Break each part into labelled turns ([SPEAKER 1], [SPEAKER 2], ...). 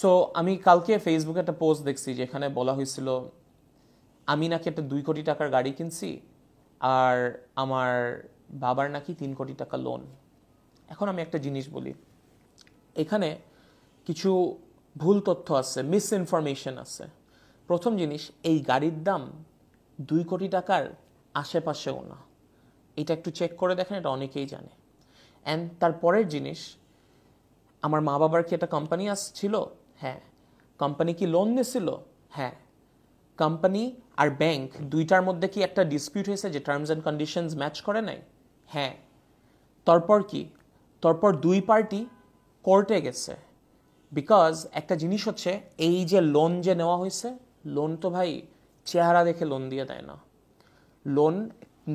[SPEAKER 1] so আমি কালকে ফেসবুকে একটা পোস্ট দেখছি যেখানে বলা হয়েছিল আমি নাকি একটা দুই কোটি টাকার গাড়ি কিনছি আর আমার বাবার নাকি তিন কোটি টাকা লোন এখন আমি একটা জিনিস বলি এখানে কিছু ভুল তথ্য আছে মিস ইনফরমেশন আছে প্রথম জিনিস এই গাড়ির দাম দুই কোটি টাকার আশেপাশেও না এটা একটু চেক করে দেখেন এটা অনেকেই জানে অ্যান্ড তারপরের জিনিস আমার মা বাবার কি একটা কোম্পানি ছিল হ্যাঁ কোম্পানি কি লোন নিয়েছিল হ্যাঁ কোম্পানি আর ব্যাংক দুইটার মধ্যে কি একটা ডিসপিউট হয়েছে যে টার্মস অ্যান্ড কন্ডিশনস ম্যাচ করে নাই হ্যাঁ তারপর কি তারপর দুই পার্টি কোর্টে গেছে বিকজ একটা জিনিস হচ্ছে এই যে লোন যে নেওয়া হয়েছে লোন তো ভাই চেহারা দেখে লোন দিয়ে দেয় না লোন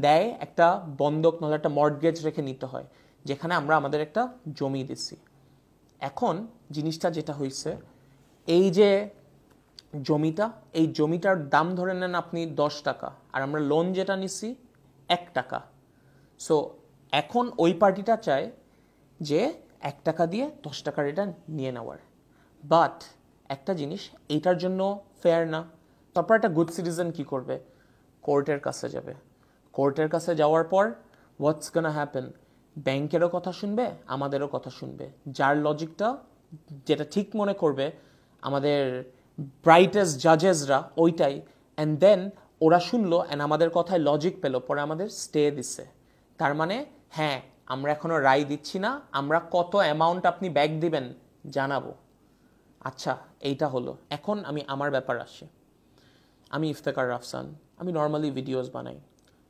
[SPEAKER 1] দেয় একটা বন্ধক নয় একটা মর্টগেজ রেখে নিতে হয় যেখানে আমরা আমাদের একটা জমি দিছি এখন জিনিসটা যেটা হয়েছে এই যে জমিটা এই জমিটার দাম ধরে নেন আপনি দশ টাকা আর আমরা লোন যেটা নিছি এক টাকা সো এখন ওই পার্টিটা চায় যে এক টাকা দিয়ে দশ টাকার এটা নিয়ে নেওয়ার বাট একটা জিনিস এইটার জন্য ফেয়ার না তারপর একটা গুড সিটিজেন কি করবে কোর্টের কাছে যাবে কোর্টের কাছে যাওয়ার পর হোয়াটস কেন হ্যাপেন ব্যাংকেরও কথা শুনবে আমাদেরও কথা শুনবে যার লজিকটা যেটা ঠিক মনে করবে আমাদের ব্রাইটেস্ট জাজেসরা ওইটাই অ্যান্ড দেন ওরা শুনলো অ্যান্ড আমাদের কথায় লজিক পেলো পরে আমাদের স্টে দিছে তার মানে হ্যাঁ আমরা এখনও রায় দিচ্ছি না আমরা কত অ্যামাউন্ট আপনি ব্যাক দিবেন জানাবো আচ্ছা এইটা হলো এখন আমি আমার ব্যাপার আসি আমি ইফতেকার রাফসান আমি নর্মালি ভিডিওস বানাই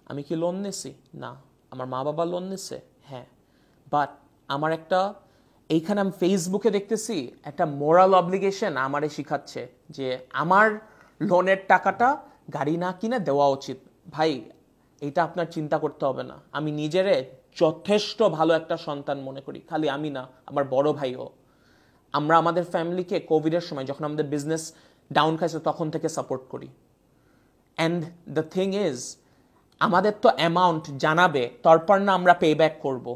[SPEAKER 1] আমি কি লোন নিছি না আমার মা বাবা লোন নিছে হ্যাঁ বাট আমার একটা এইখানে আমি ফেসবুকে দেখতেছি একটা মোরাল অবলিগেশন আমারে শিখাচ্ছে যে আমার লোনের টাকাটা গাড়ি না কিনে দেওয়া উচিত ভাই এটা আপনার চিন্তা করতে হবে না আমি নিজেরে যথেষ্ট ভালো একটা সন্তান মনে করি খালি আমি না আমার বড় ভাইও আমরা আমাদের ফ্যামিলিকে কোভিডের সময় যখন আমাদের বিজনেস ডাউন খাইছে তখন থেকে সাপোর্ট করি অ্যান্ড দ্য থিং ইজ আমাদের তো অ্যামাউন্ট জানাবে তারপর না আমরা পে ব্যাক করবো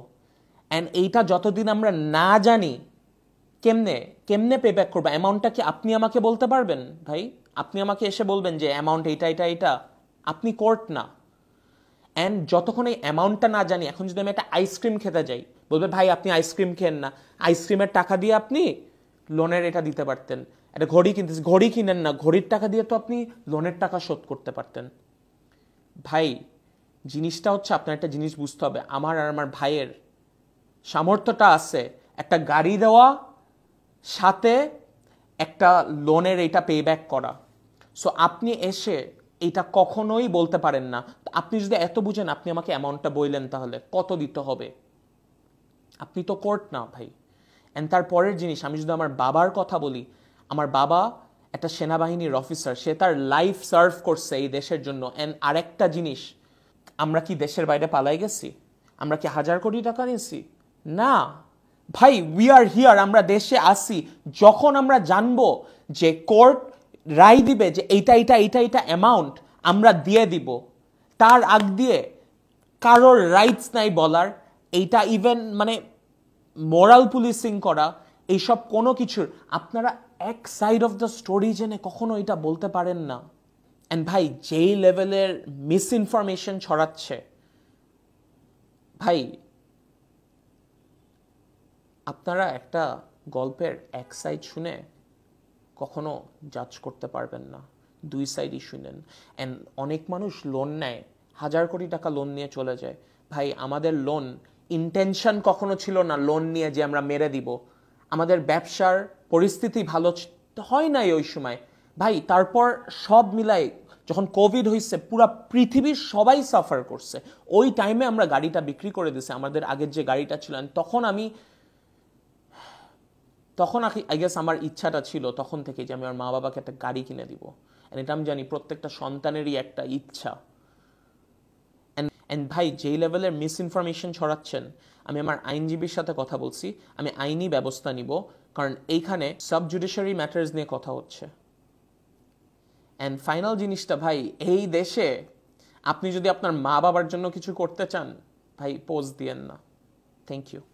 [SPEAKER 1] অ্যান্ড এইটা যতদিন আমরা না জানি কেমনে কেমনে পে ব্যাক করবো অ্যামাউন্টটা কি আপনি আমাকে বলতে পারবেন ভাই আপনি আমাকে এসে বলবেন যে অ্যামাউন্ট এইটা এটা এটা আপনি কোর্ট না অ্যান্ড যতক্ষণ এই অ্যামাউন্টটা না জানি এখন যদি আমি একটা আইসক্রিম খেতে যাই বলবে ভাই আপনি আইসক্রিম খেন না আইসক্রিমের টাকা দিয়ে আপনি লোনের এটা দিতে পারতেন একটা ঘড়ি কিনতে ঘড়ি কিনেন না ঘড়ির টাকা দিয়ে তো আপনি লোনের টাকা শোধ করতে পারতেন ভাই জিনিসটা হচ্ছে আপনার একটা জিনিস বুঝতে হবে আমার আর আমার ভাইয়ের সামর্থ্যটা আছে একটা গাড়ি দেওয়া সাথে একটা লোনের এটা পে ব্যাক করা সো আপনি এসে এটা কখনোই বলতে পারেন না আপনি যদি এত বুঝেন আপনি আমাকে অ্যামাউন্টটা বললেন তাহলে কত দিতে হবে আপনি তো কোর্ট না ভাই অ্যান্ড তারপরের জিনিস আমি যদি আমার বাবার কথা বলি আমার বাবা একটা সেনাবাহিনীর অফিসার সে তার লাইফ সার্ভ করছে এই দেশের জন্য অ্যান্ড আরেকটা জিনিস আমরা কি দেশের বাইরে পালাই গেছি আমরা কি হাজার কোটি টাকা নিয়েছি না ভাই উই আর হিয়ার আমরা দেশে আসি যখন আমরা জানব যে কোর্ট রায় দিবে যে এইটা এইটা এইটা এইটা অ্যামাউন্ট আমরা দিয়ে দিব তার আগ দিয়ে কারোর রাইটস নাই বলার এইটা ইভেন মানে মোরাল পুলিশিং করা এইসব কোনো কিছুর আপনারা এক সাইড অফ দ্য স্টোরি জেনে কখনো এটা বলতে পারেন না অ্যান্ড ভাই যেই লেভেলের মিস ইনফরমেশন ছড়াচ্ছে ভাই আপনারা একটা গল্পের এক সাইড শুনে কখনো জাজ করতে পারবেন না দুই সাইডই শুনেন অ্যান্ড অনেক মানুষ লোন নেয় হাজার কোটি টাকা লোন নিয়ে চলে যায় ভাই আমাদের লোন ইন্টেনশন কখনো ছিল না লোন নিয়ে যে আমরা মেরে দিব আমাদের ব্যবসার পরিস্থিতি ভালো হয় নাই ওই সময় ভাই তারপর সব মিলাই যখন কোভিড হয়েছে পুরো পৃথিবীর সবাই সাফার করছে ওই টাইমে আমরা গাড়িটা বিক্রি করে দিছে আমাদের আগের যে গাড়িটা ছিল তখন আমি তখন আই গেস আমার ইচ্ছাটা ছিল তখন থেকে যে আমি আমার মা বাবাকে একটা গাড়ি কিনে দিব অ্যান্ড এটা আমি জানি প্রত্যেকটা সন্তানেরই একটা ইচ্ছা অ্যান্ড ভাই যেই লেভেলের মিস ইনফরমেশন ছড়াচ্ছেন আমি আমার আইনজীবীর সাথে কথা বলছি আমি আইনি ব্যবস্থা নিব কারণ এইখানে সাব জুডিশিয়ারি ম্যাটার্স নিয়ে কথা হচ্ছে অ্যান্ড ফাইনাল জিনিসটা ভাই এই দেশে আপনি যদি আপনার মা বাবার জন্য কিছু করতে চান ভাই পোজ দিয়েন না থ্যাংক ইউ